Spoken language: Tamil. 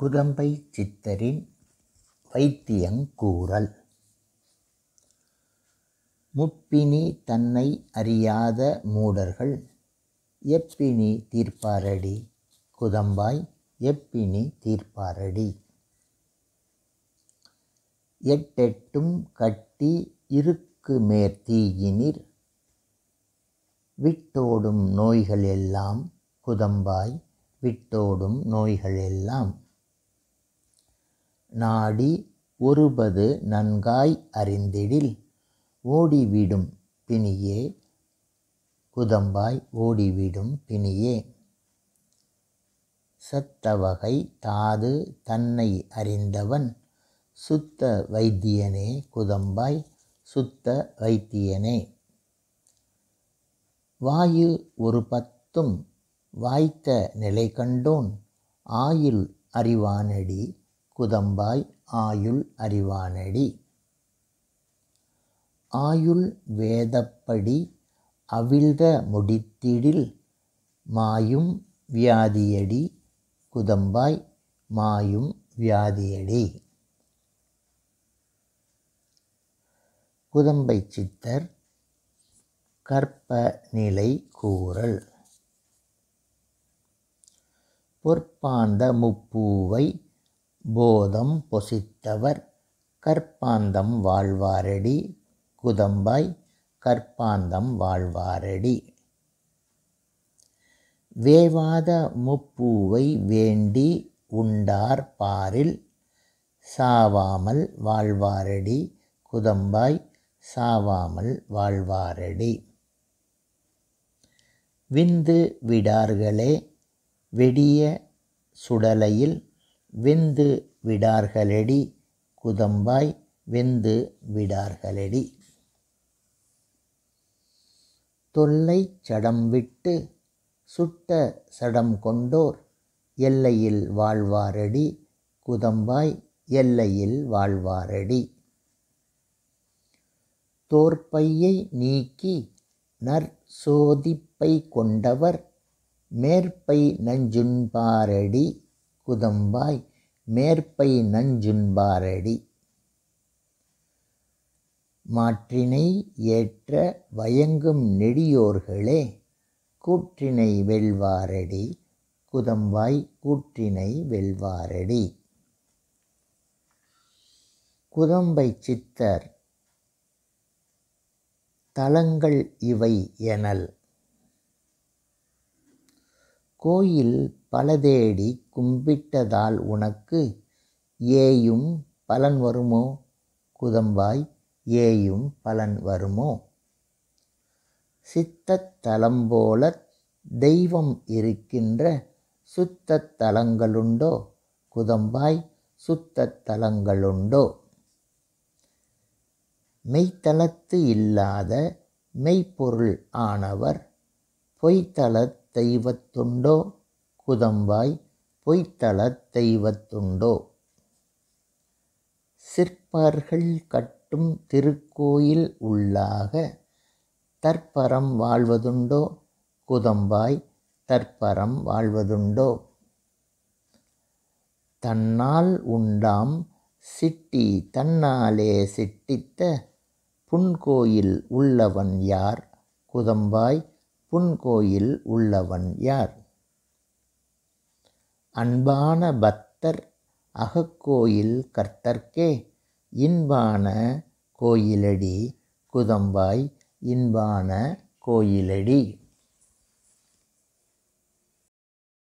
குதம்பை சித்தரின் வைத்தியங்கூறல் முப்பினி தன்னை அறியாத மூடர்கள் எப்பினி தீர்ப்பாரடி குதம்பாய் எப்பினி தீர்ப்பாரடி எட்டெட்டும் கட்டி இருக்கு மேற்தீயினிர் விட்டோடும் நோய்கள் எல்லாம் குதம்பாய் விட்டோடும் நோய்கள் எல்லாம் நாடி ஒருபது நன்காய் அறிந்திடில் ஓடிவிடும் பிணியே குதம்பாய் ஓடிவிடும் பிணியே சத்தவகை தாது தன்னை அறிந்தவன் சுத்த வைத்தியனே குதம்பாய் சுத்த வைத்தியனே வாயு ஒரு பத்தும் வாய்த்த நிலை கண்டோன் ஆயுள் அறிவானடி குதம்பாய் ஆயுள் அறிவானடி ஆயுள் வேதப்படி அவிழ்த முடித்திடில் மாயும் வியாதியடி குதம்பாய் மாயும் வியாதியடி குதம்பை சித்தர் கற்ப நிலை கூறல் பொற்பாந்த முப்பூவை போதம் பொசித்தவர் கற்பாந்தம் வாழ்வாரடி குதம்பாய் கற்பாந்தம் வாழ்வாரடி வேவாத முப்பூவை வேண்டி உண்டார் பாரில் சாவாமல் வாழ்வாரடி குதம்பாய் சாவாமல் வாழ்வாரடி விந்து விடார்களே வெடிய சுடலையில் வெந்து விடார்களடி குதம்பாய் வெந்து விடார்களடி தொல்லை சடம் விட்டு சுட்ட சடம் கொண்டோர் எல்லையில் வாழ்வாரடி குதம்பாய் எல்லையில் வாழ்வாரடி தோற்பையை நீக்கி சோதிப்பை கொண்டவர் மேற்பை நஞ்சுண்பாரடி குதம்பாய் மேற்பை நஞ்சுண்பாரடி மாற்றினை ஏற்ற வயங்கும் நெடியோர்களே கூற்றினை வெல்வாரடி குதம்பாய் கூற்றினை வெல்வாரடி குதம்பை சித்தர் தலங்கள் இவை எனல் கோயில் பலதேடி கும்பிட்டதால் உனக்கு ஏயும் பலன் வருமோ குதம்பாய் ஏயும் பலன் வருமோ சித்தத்தலம் போல தெய்வம் இருக்கின்ற சுத்தத்தலங்களுண்டோ குதம்பாய் சுத்தத்தலங்களுண்டோ மெய்த்தலத்து இல்லாத மெய்ப்பொருள் ஆனவர் பொய்த்தல தெய்வத்துண்டோ குதம்பாய் பொய்த்தள தெய்வத்துண்டோ சிற்பார்கள் கட்டும் திருக்கோயில் உள்ளாக தற்பரம் வாழ்வதுண்டோ குதம்பாய் தற்பரம் வாழ்வதுண்டோ தன்னால் உண்டாம் சிட்டி தன்னாலே சிட்டித்த புன்கோயில் உள்ளவன் யார் குதம்பாய் புன்கோயில் உள்ளவன் யார் அன்பான பக்தர் அகக்கோயில் கர்த்தர்க்கே இன்பான கோயிலடி குதம்பாய் இன்பான கோயிலடி